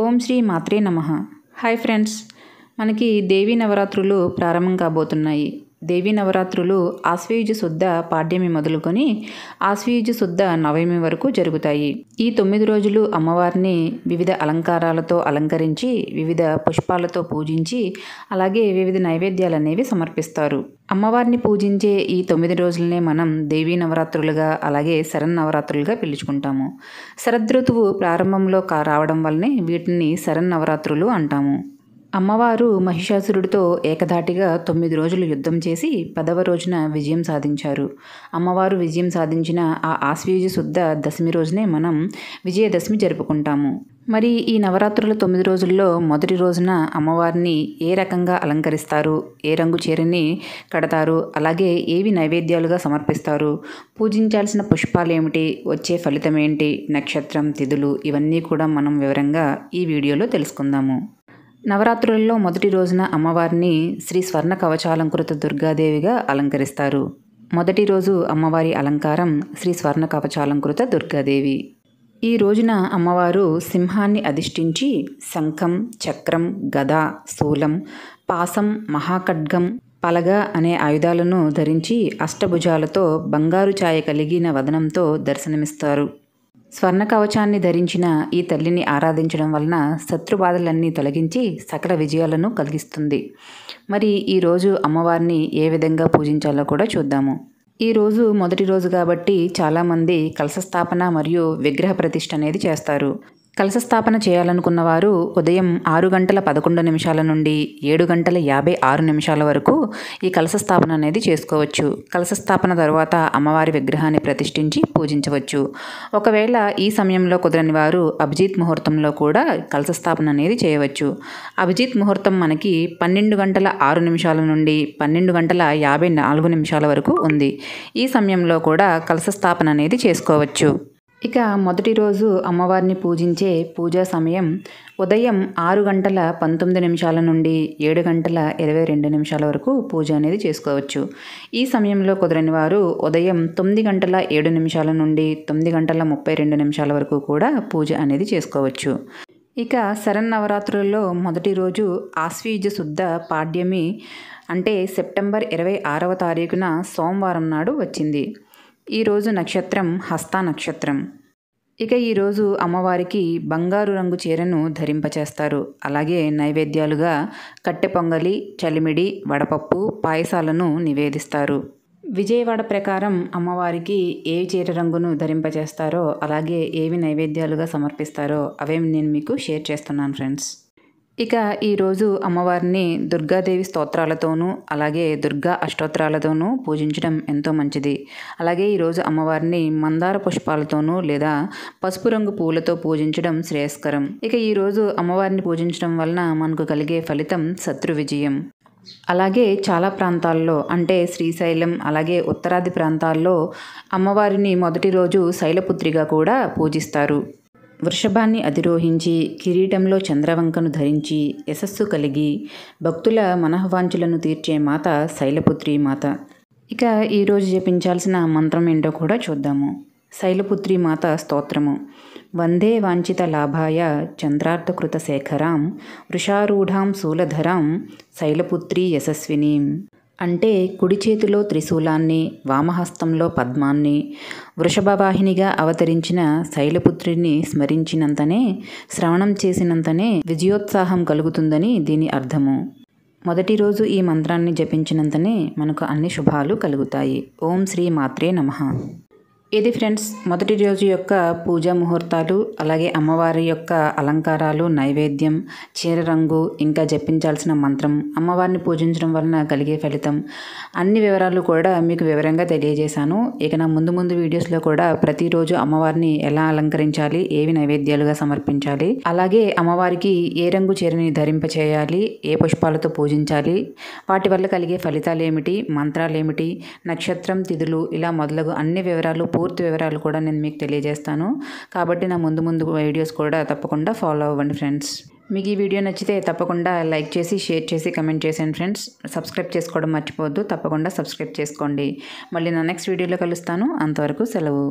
ఓం శ్రీ మాత్రే నమ hi friends మనకి దేవీ నవరాత్రులు ప్రారంభం కాబోతున్నాయి దేవీ నవరాత్రులు ఆశ్వయుజ శుద్ధ పాడ్యమి మొదలుకొని ఆశ్వయుజ శుద్ధ నవమి వరకు జరుగుతాయి ఈ తొమ్మిది రోజులు అమ్మవారిని వివిధ అలంకారాలతో అలంకరించి వివిధ పుష్పాలతో పూజించి అలాగే వివిధ నైవేద్యాలు అనేవి సమర్పిస్తారు అమ్మవారిని పూజించే ఈ తొమ్మిది రోజులనే మనం దేవీ నవరాత్రులుగా అలాగే శరణ్ నవరాత్రులుగా పిలుచుకుంటాము శరదృతువు ప్రారంభంలో రావడం వల్లనే వీటిని శరణ్ నవరాత్రులు అంటాము అమ్మవారు మహిషాసురుడితో ఏకధాటిగా తొమ్మిది రోజులు యుద్ధం చేసి పదవ రోజున విజయం సాధించారు అమ్మవారు విజయం సాధించిన ఆ ఆశ్వీజ శుద్ధ దశమి రోజునే మనం విజయదశమి జరుపుకుంటాము మరి ఈ నవరాత్రుల తొమ్మిది రోజుల్లో మొదటి రోజున అమ్మవారిని ఏ రకంగా అలంకరిస్తారు ఏ రంగు చీరని కడతారు అలాగే ఏవి నైవేద్యాలుగా సమర్పిస్తారు పూజించాల్సిన పుష్పాలు ఏమిటి వచ్చే ఫలితం ఏంటి నక్షత్రం తిథులు ఇవన్నీ కూడా మనం వివరంగా ఈ వీడియోలో తెలుసుకుందాము నవరాత్రులలో మొదటి రోజున అమ్మవారిని శ్రీ స్వర్ణ కవచాలంకృత దుర్గాదేవిగా అలంకరిస్తారు మొదటి రోజు అమ్మవారి అలంకారం శ్రీ స్వర్ణ కవచాలంకృత దుర్గాదేవి ఈ రోజున అమ్మవారు సింహాన్ని అధిష్ఠించి శంఖం చక్రం గద శూలం పాసం మహాఖడ్గం పలగ అనే ఆయుధాలను ధరించి అష్టభుజాలతో బంగారు ఛాయ కలిగిన వదనంతో దర్శనమిస్తారు స్వర్ణ కవచాన్ని ధరించిన ఈ తల్లిని ఆరాధించడం వలన శత్రుబాధలన్నీ తొలగించి సకల విజయాలను కలిగిస్తుంది మరి ఈరోజు అమ్మవారిని ఏ విధంగా పూజించాలో కూడా చూద్దాము ఈ రోజు మొదటి రోజు కాబట్టి చాలామంది కలశ స్థాపన మరియు విగ్రహ ప్రతిష్ఠ అనేది చేస్తారు కలశ స్థాపన చేయాలనుకున్న వారు ఉదయం ఆరు గంటల పదకొండు నిమిషాల నుండి ఏడు గంటల యాభై ఆరు నిమిషాల వరకు ఈ కలశ స్థాపన అనేది చేసుకోవచ్చు కలశ స్థాపన తర్వాత అమ్మవారి విగ్రహాన్ని ప్రతిష్ఠించి పూజించవచ్చు ఒకవేళ ఈ సమయంలో కుదరని వారు అభిజిత్ ముహూర్తంలో కూడా కలశ స్థాపన అనేది చేయవచ్చు అభిజిత్ ముహూర్తం మనకి పన్నెండు గంటల ఆరు నిమిషాల నుండి పన్నెండు గంటల యాభై నాలుగు నిమిషాల వరకు ఉంది ఈ సమయంలో కూడా కలశ స్థాపన అనేది చేసుకోవచ్చు ఇక మొదటి రోజు అమ్మవారిని పూజించే పూజా సమయం ఉదయం ఆరు గంటల పంతొమ్మిది నిమిషాల నుండి ఏడు గంటల ఇరవై రెండు నిమిషాల వరకు పూజ అనేది చేసుకోవచ్చు ఈ సమయంలో కుదరని వారు ఉదయం తొమ్మిది గంటల ఏడు నిమిషాల నుండి తొమ్మిది గంటల ముప్పై రెండు నిమిషాల వరకు కూడా పూజ అనేది చేసుకోవచ్చు ఇక శరన్నవరాత్రుల్లో మొదటి రోజు ఆశ్వీజ శుద్ధ పాడ్యమి అంటే సెప్టెంబర్ ఇరవై ఆరవ తారీఖున సోమవారం నాడు వచ్చింది ఈరోజు నక్షత్రం హస్త నక్షత్రం ఇక ఈరోజు అమ్మవారికి బంగారు రంగు చీరను ధరింపచేస్తారు అలాగే నైవేద్యాలుగా కట్టె పొంగలి చలిమిడి వడపప్పు పాయసాలను నివేదిస్తారు విజయవాడ ప్రకారం అమ్మవారికి ఏ చీర రంగును ధరింపచేస్తారో అలాగే ఏవి నైవేద్యాలుగా సమర్పిస్తారో అవేమి నేను మీకు షేర్ చేస్తున్నాను ఫ్రెండ్స్ ఇక ఈరోజు అమ్మవారిని దుర్గాదేవి స్తోత్రాలతోనూ అలాగే దుర్గా అష్టోత్రాలతోనూ పూజించడం ఎంతో మంచిది అలాగే ఈరోజు అమ్మవారిని మందార పుష్పాలతోనూ లేదా పసుపు రంగు పూలతో పూజించడం శ్రేయస్కరం ఇక ఈరోజు అమ్మవారిని పూజించడం వలన మనకు కలిగే ఫలితం శత్రు విజయం అలాగే చాలా ప్రాంతాల్లో అంటే శ్రీశైలం అలాగే ఉత్తరాది ప్రాంతాల్లో అమ్మవారిని మొదటి రోజు శైలపుత్రిగా కూడా పూజిస్తారు వృషభాన్ని అధిరోహించి కిరీటంలో చంద్రవంకను ధరించి యశస్సు కలిగి భక్తుల మనహవాంఛలను తీర్చే మాత శైలపుత్రి మాత ఇక ఈరోజు జపించాల్సిన మంత్రం ఏంటో కూడా చూద్దాము శైలపుత్రి మాత స్తోత్రము వందే వాంఛిత లాభాయ చంద్రార్థకృత శేఖరాం వృషారూఢాం శూలధరాం శైలపుత్రీ యశస్వినీం అంటే కుడి చేతిలో త్రిశూలాన్ని వామహస్తంలో పద్మాన్ని వృషభవాహినిగా అవతరించిన శైలపుత్రిని స్మరించినంతనే శ్రవణం చేసినంతనే విజయోత్సాహం కలుగుతుందని దీని అర్థము మొదటి రోజు ఈ మంత్రాన్ని జపించినంతనే మనకు అన్ని శుభాలు కలుగుతాయి ఓం శ్రీ మాత్రే నమ ఇది ఫ్రెండ్స్ మొదటి రోజు యొక్క పూజా ముహూర్తాలు అలాగే అమ్మవారి యొక్క అలంకారాలు నైవేద్యం చీర రంగు ఇంకా జపించాల్సిన మంత్రం అమ్మవారిని పూజించడం వలన కలిగే ఫలితం అన్ని వివరాలు కూడా మీకు వివరంగా తెలియజేశాను ఇక నా ముందు ముందు వీడియోస్లో కూడా ప్రతిరోజు అమ్మవారిని ఎలా అలంకరించాలి ఏవి నైవేద్యాలుగా సమర్పించాలి అలాగే అమ్మవారికి ఏ రంగు చీరని ధరింపచేయాలి ఏ పుష్పాలతో పూజించాలి వాటి వల్ల కలిగే ఫలితాలు ఏమిటి మంత్రాలు ఏమిటి నక్షత్రం తిథులు ఇలా మొదలగు అన్ని వివరాలు పూర్తి వివరాలు కూడా నేను మీకు తెలియజేస్తాను కాబట్టి నా ముందు ముందు వీడియోస్ కూడా తప్పకుండా ఫాలో అవ్వండి ఫ్రెండ్స్ మీకు ఈ వీడియో నచ్చితే తప్పకుండా లైక్ చేసి షేర్ చేసి కమెంట్ చేసాను ఫ్రెండ్స్ సబ్స్క్రైబ్ చేసుకోవడం మర్చిపోవద్దు తప్పకుండా సబ్స్క్రైబ్ చేసుకోండి మళ్ళీ నా నెక్స్ట్ వీడియోలో కలుస్తాను అంతవరకు సెలవు